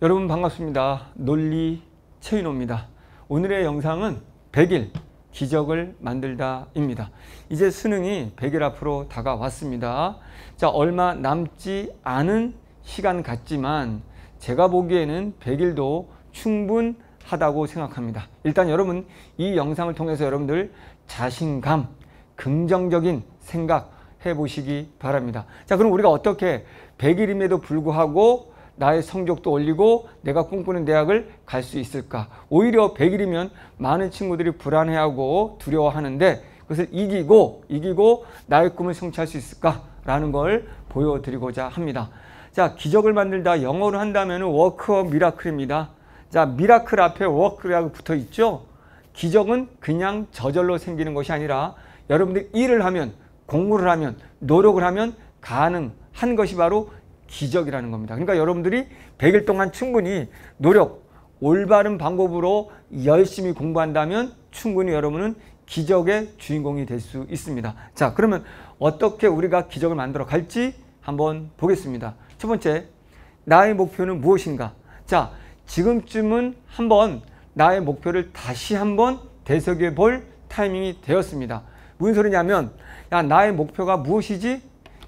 여러분 반갑습니다. 논리 최윤호입니다 오늘의 영상은 100일 기적을 만들다 입니다. 이제 수능이 100일 앞으로 다가왔습니다. 자, 얼마 남지 않은 시간 같지만 제가 보기에는 100일도 충분하다고 생각합니다. 일단 여러분 이 영상을 통해서 여러분들 자신감, 긍정적인 생각 해보시기 바랍니다. 자, 그럼 우리가 어떻게 100일임에도 불구하고 나의 성적도 올리고 내가 꿈꾸는 대학을 갈 수 있을까? 오히려 100일이면 많은 친구들이 불안해하고 두려워하는데 그것을 이기고 이기고 나의 꿈을 성취할 수 있을까라는 걸 보여드리고자 합니다. 자, 기적을 만들다 영어로 한다면 워크 업 미라클입니다. 자, 미라클 앞에 워크라고 붙어 있죠? 기적은 그냥 저절로 생기는 것이 아니라 여러분들이 일을 하면 공부를 하면 노력을 하면 가능한 것이 바로 기적이라는 겁니다. 그러니까 여러분들이 100일 동안 충분히 노력, 올바른 방법으로 열심히 공부한다면 충분히 여러분은 기적의 주인공이 될 수 있습니다. 자, 그러면 어떻게 우리가 기적을 만들어 갈지 한번 보겠습니다. 첫 번째, 나의 목표는 무엇인가? 자, 지금쯤은 한번 나의 목표를 다시 한번 되새겨 볼 타이밍이 되었습니다. 무슨 소리냐면, 야, 나의 목표가 무엇이지?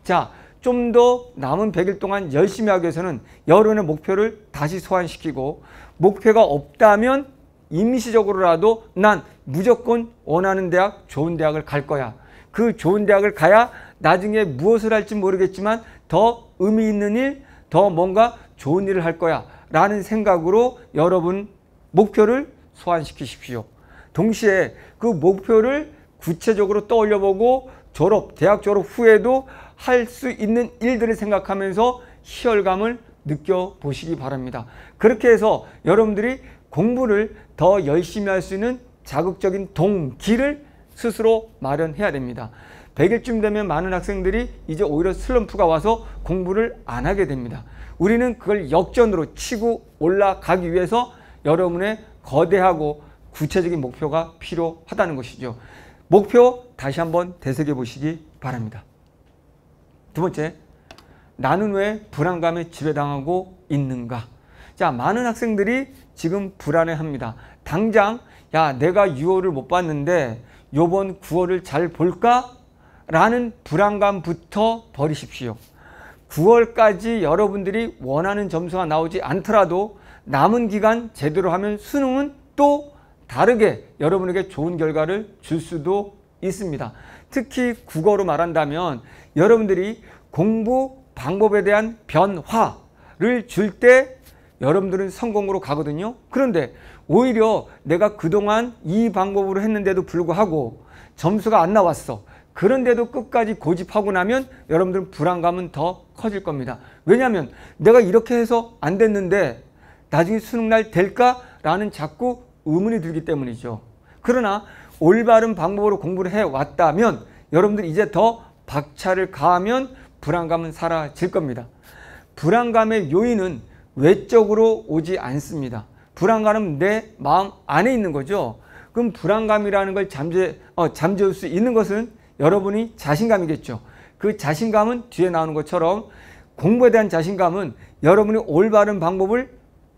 자, 좀더 남은 100일 동안 열심히 하기 위해서는 여론의 목표를 다시 소환시키고 목표가 없다면 임시적으로라도 난 무조건 원하는 대학, 좋은 대학을 갈 거야. 그 좋은 대학을 가야 나중에 무엇을 할지 모르겠지만 더 의미 있는 일, 더 뭔가 좋은 일을 할 거야. 라는 생각으로 여러분 목표를 소환시키십시오. 동시에 그 목표를 구체적으로 떠올려보고 졸업, 대학 졸업 후에도 할수 있는 일들을 생각하면서 희열감을 느껴보시기 바랍니다. 그렇게 해서 여러분들이 공부를 더 열심히 할 수 있는 자극적인 동기를 스스로 마련해야 됩니다. 100일쯤 되면 많은 학생들이 이제 오히려 슬럼프가 와서 공부를 안 하게 됩니다. 우리는 그걸 역전으로 치고 올라가기 위해서 여러분의 거대하고 구체적인 목표가 필요하다는 것이죠. 목표 다시 한번 되새겨 보시기 바랍니다. 두 번째, 나는 왜 불안감에 지배당하고 있는가? 자, 많은 학생들이 지금 불안해합니다. 당장 야 내가 6월을 못 봤는데 요번 9월을 잘 볼까? 라는 불안감부터 버리십시오. 9월까지 여러분들이 원하는 점수가 나오지 않더라도 남은 기간 제대로 하면 수능은 또 다르게 여러분에게 좋은 결과를 줄 수도 있습니다. 특히 국어로 말한다면 여러분들이 공부 방법에 대한 변화를 줄 때 여러분들은 성공으로 가거든요. 그런데 오히려 내가 그동안 이 방법으로 했는데도 불구하고 점수가 안 나왔어. 그런데도 끝까지 고집하고 나면 여러분들은 불안감은 더 커질 겁니다. 왜냐하면 내가 이렇게 해서 안 됐는데 나중에 수능날 될까라는 자꾸 의문이 들기 때문이죠. 그러나 올바른 방법으로 공부를 해왔다면 여러분들 이제 더 박차를 가하면 불안감은 사라질 겁니다. 불안감의 요인은 외적으로 오지 않습니다. 불안감은 내 마음 안에 있는 거죠. 그럼 불안감이라는 걸 잠재, 어, 잠재울 수 있는 것은 여러분이 자신감이겠죠. 그 자신감은 뒤에 나오는 것처럼 공부에 대한 자신감은 여러분이 올바른 방법을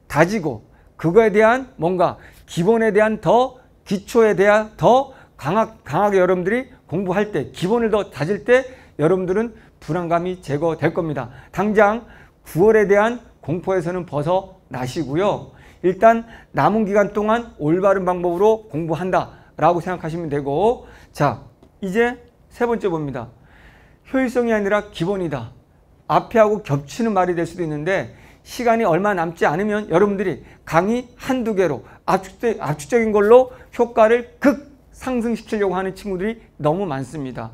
다지고 그거에 대한 뭔가 기본에 대한 더 기초에 대한 더 강학, 강하게 여러분들이 공부할 때 기본을 더 다질 때 여러분들은 불안감이 제거될 겁니다. 당장 9월에 대한 공포에서는 벗어나시고요. 일단 남은 기간 동안 올바른 방법으로 공부한다라고 생각하시면 되고 자 이제 세 번째 봅니다. 효율성이 아니라 기본이다. 앞에 하고 겹치는 말이 될 수도 있는데 시간이 얼마 남지 않으면 여러분들이 강의 한두 개로 압축적 압축적인 걸로 효과를 극 상승시키려고 하는 친구들이 너무 많습니다.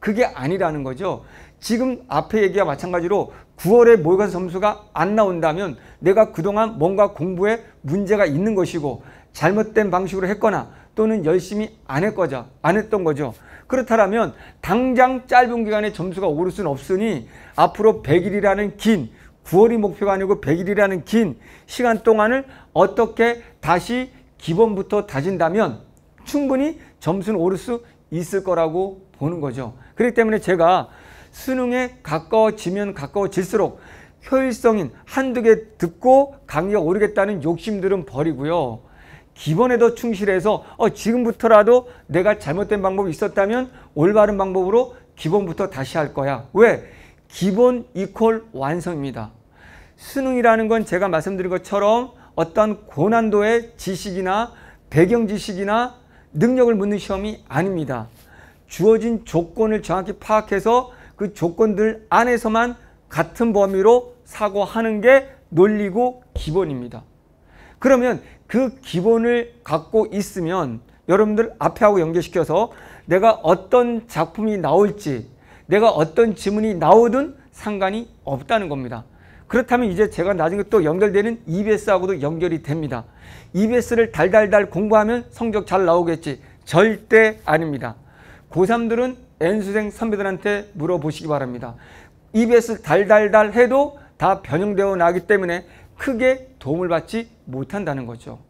그게 아니라는 거죠. 지금 앞에 얘기와 마찬가지로 9월에 모의고사 점수가 안 나온다면 내가 그동안 뭔가 공부에 문제가 있는 것이고 잘못된 방식으로 했거나 또는 열심히 안, 했거죠안 했던 거죠. 그렇다면 당장 짧은 기간에 점수가 오를 수는 없으니 앞으로 100일이라는 긴 9월이 목표가 아니고 100일이라는 긴 시간 동안을 어떻게 다시 기본부터 다진다면 충분히 점수는 오를 수 있을 거라고 보는 거죠. 그렇기 때문에 제가 수능에 가까워지면 가까워질수록 효율성인 한두 개 듣고 강의가 오르겠다는 욕심들은 버리고요. 기본에 도 충실해서 어, 지금부터라도 내가 잘못된 방법이 있었다면 올바른 방법으로 기본부터 다시 할 거야. 왜? 기본 이퀄 완성입니다. 수능이라는 건 제가 말씀드린 것처럼 어떤 고난도의 지식이나 배경 지식이나 능력을 묻는 시험이 아닙니다. 주어진 조건을 정확히 파악해서 그 조건들 안에서만 같은 범위로 사고하는 게 논리고 기본입니다. 그러면 그 기본을 갖고 있으면 여러분들 앞에 하고 연결시켜서 내가 어떤 작품이 나올지 내가 어떤 지문이 나오든 상관이 없다는 겁니다. 그렇다면 이제 제가 나중에 또 연결되는 EBS하고도 연결이 됩니다. EBS를 달달달 공부하면 성적 잘 나오겠지. 절대 아닙니다. 고3들은 N수생 선배들한테 물어보시기 바랍니다. EBS 달달달 해도 다 변형되어 나기 때문에 크게 도움을 받지 못한다는 거죠.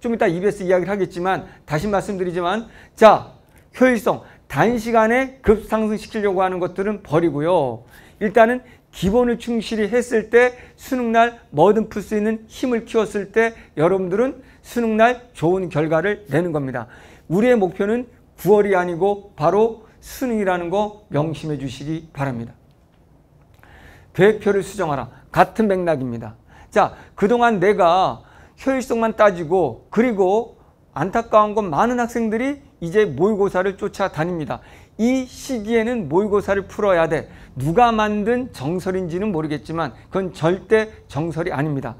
좀 이따 EBS 이야기를 하겠지만 다시 말씀드리지만 자 효율성 단시간에 급상승시키려고 하는 것들은 버리고요. 일단은 기본을 충실히 했을 때 수능날 뭐든 풀 수 있는 힘을 키웠을 때 여러분들은 수능날 좋은 결과를 내는 겁니다. 우리의 목표는 9월이 아니고 바로 수능이라는 거 명심해 주시기 바랍니다. 계획표를 수정하라. 같은 맥락입니다. 자, 그동안 내가 효율성만 따지고 그리고 안타까운 건 많은 학생들이 이제 모의고사를 쫓아다닙니다. 이 시기에는 모의고사를 풀어야 돼. 누가 만든 정설인지는 모르겠지만 그건 절대 정설이 아닙니다.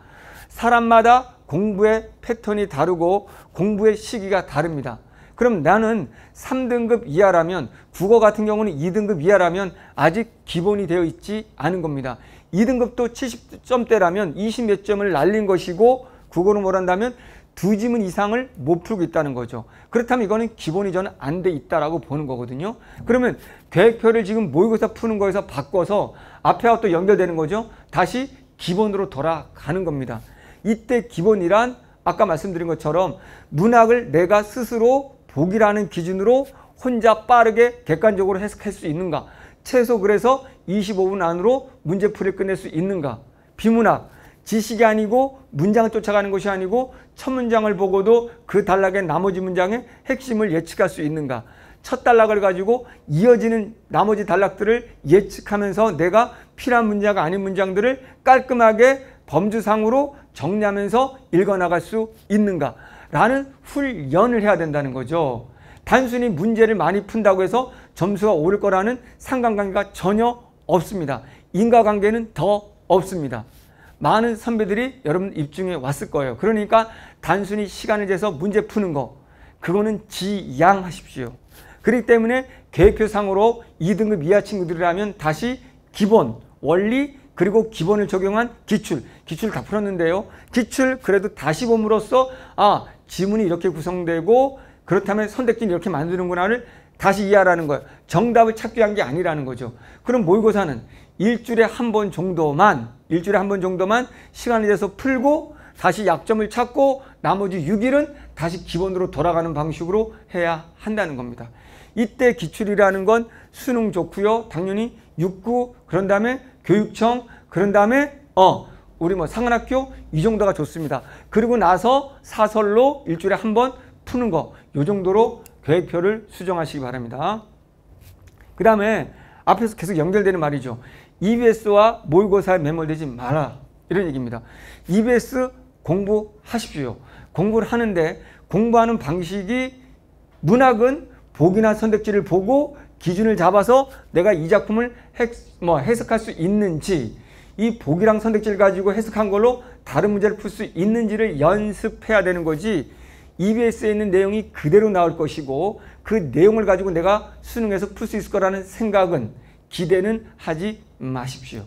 사람마다 공부의 패턴이 다르고 공부의 시기가 다릅니다. 그럼 나는 3등급 이하라면 국어 같은 경우는 2등급 이하라면 아직 기본이 되어 있지 않은 겁니다. 2등급도 70점대라면 20 몇 점을 날린 것이고 국어를모른다면 두 지문 이상을 못 풀고 있다는 거죠. 그렇다면 이거는 기본이 저는 안 돼 있다라고 보는 거거든요. 그러면 대표를 지금 모의고사 푸는 거에서 바꿔서 앞에와 또 연결되는 거죠. 다시 기본으로 돌아가는 겁니다. 이때 기본이란 아까 말씀드린 것처럼 문학을 내가 스스로 보기라는 기준으로 혼자 빠르게 객관적으로 해석할 수 있는가 최소 그래서 25분 안으로 문제풀이 끝낼 수 있는가 비문학 지식이 아니고 문장을 쫓아가는 것이 아니고 첫 문장을 보고도 그 단락의 나머지 문장의 핵심을 예측할 수 있는가 첫 단락을 가지고 이어지는 나머지 단락들을 예측하면서 내가 필요한 문장과 아닌 문장들을 깔끔하게 범주상으로 정리하면서 읽어나갈 수 있는가 라는 훈련을 해야 된다는 거죠. 단순히 문제를 많이 푼다고 해서 점수가 오를 거라는 상관관계가 전혀 없습니다. 인과관계는 더 없습니다. 많은 선배들이 여러분 입중에 왔을 거예요. 그러니까 단순히 시간을 재서 문제 푸는 거 그거는 지양하십시오. 그렇기 때문에 계획표상으로 2등급 이하 친구들이라면 다시 기본, 원리, 그리고 기본을 적용한 기출, 기출 다 풀었는데요. 기출 그래도 다시 봄으로써 아 지문이 이렇게 구성되고 그렇다면 선택지는 이렇게 만드는구나를 다시 이해하라는 거예요. 정답을 찾기 위한게 아니라는 거죠. 그럼 모의고사는 일주일에 한 번 정도만 일주일에 한 번 정도만 시간을 내서 풀고 다시 약점을 찾고 나머지 6일은 다시 기본으로 돌아가는 방식으로 해야 한다는 겁니다. 이때 기출이라는 건 수능 좋고요. 당연히 육구 그런 다음에 교육청 그런 다음에 어 우리 뭐 상한학교 이 정도가 좋습니다. 그리고 나서 사설로 일주일에 한 번 푸는 거 요 정도로 계획표를 수정하시기 바랍니다. 그 다음에 앞에서 계속 연결되는 말이죠. EBS와 모의고사에 매몰되지 마라. 이런 얘기입니다. EBS 공부하십시오. 공부를 하는데 공부하는 방식이 문학은 보기나 선택지를 보고 기준을 잡아서 내가 이 작품을 핵, 뭐 해석할 수 있는지 이 보기랑 선택지를 가지고 해석한 걸로 다른 문제를 풀 수 있는지를 연습해야 되는 거지 EBS에 있는 내용이 그대로 나올 것이고 그 내용을 가지고 내가 수능에서 풀 수 있을 거라는 생각은 기대는 하지 마십시오.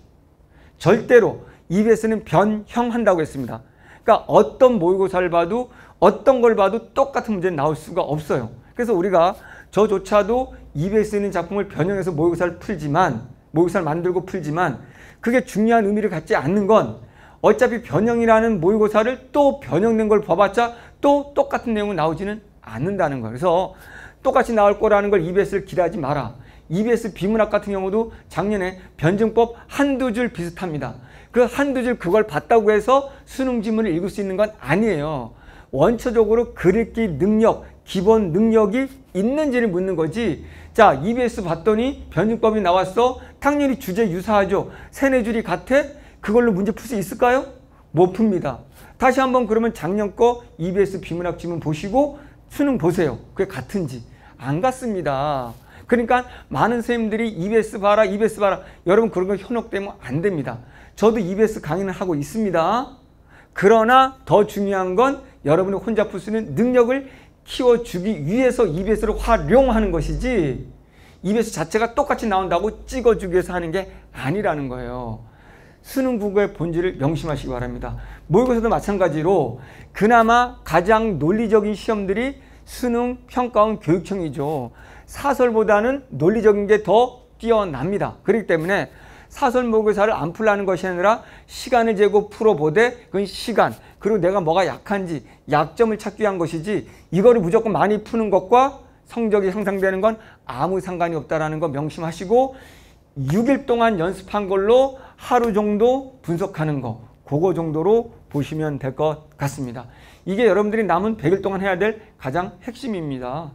절대로 EBS는 변형한다고 했습니다. 그러니까 어떤 모의고사를 봐도 어떤 걸 봐도 똑같은 문제는 나올 수가 없어요. 그래서 우리가 저조차도 EBS에 는 작품을 변형해서 모의고사를 풀지만 모의고사를 만들고 풀지만 그게 중요한 의미를 갖지 않는 건 어차피 변형이라는 모의고사를 또 변형된 걸 봐봤자 또 똑같은 내용은 나오지는 않는다는 거예요. 그래서 똑같이 나올 거라는 걸 e b s 기대하지 마라. EBS 비문학 같은 경우도 작년에 변증법 한두 줄 비슷합니다. 그 한두 줄 그걸 봤다고 해서 수능 지문을 읽을 수 있는 건 아니에요. 원초적으로 글읽기 능력, 기본 능력이 있는지를 묻는 거지. 자, EBS 봤더니 변증법이 나왔어. 당연히 주제 유사하죠. 세네 줄이 같아? 그걸로 문제 풀 수 있을까요? 못 풉니다. 다시 한번 그러면 작년 거 EBS 비문학 지문 보시고 수능 보세요. 그게 같은지. 안 같습니다. 그러니까 많은 선생님들이 EBS 봐라, EBS 봐라. 여러분 그런 거 현혹되면 안 됩니다. 저도 EBS 강의는 하고 있습니다. 그러나 더 중요한 건 여러분이 혼자 풀 수 있는 능력을 키워주기 위해서 EBS를 활용하는 것이지 EBS 자체가 똑같이 나온다고 찍어주기 위해서 하는 게 아니라는 거예요. 수능 국어의 본질을 명심하시기 바랍니다. 모의고사도 마찬가지로 그나마 가장 논리적인 시험들이 수능 평가원 교육청이죠. 사설보다는 논리적인 게 더 뛰어납니다. 그렇기 때문에 사설 모교사를 안 풀라는 것이 아니라 시간을 재고 풀어보되 그 시간 그리고 내가 뭐가 약한지 약점을 찾기 위한 것이지 이거를 무조건 많이 푸는 것과 성적이 향상되는 건 아무 상관이 없다라는 거 명심하시고 6일 동안 연습한 걸로 하루 정도 분석하는 거 그거 정도로 보시면 될 것 같습니다. 이게 여러분들이 남은 100일 동안 해야 될 가장 핵심입니다.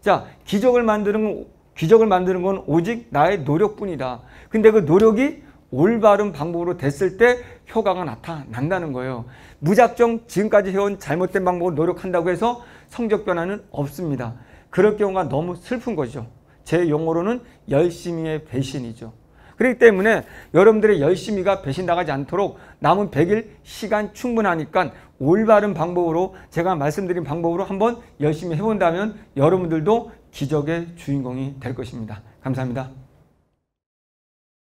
자, 기적을 만드는 기적을 만드는 건 오직 나의 노력뿐이다. 근데 그 노력이 올바른 방법으로 됐을 때 효과가 나타난다는 거예요. 무작정 지금까지 해온 잘못된 방법으로 노력한다고 해서 성적 변화는 없습니다. 그럴 경우가 너무 슬픈 거죠. 제 용어로는 열심히의 배신이죠. 그렇기 때문에 여러분들의 열심히가 배신당하지 않도록 남은 100일 시간 충분하니까 올바른 방법으로 제가 말씀드린 방법으로 한번 열심히 해본다면 여러분들도 기적의 주인공이 될 것입니다. 감사합니다.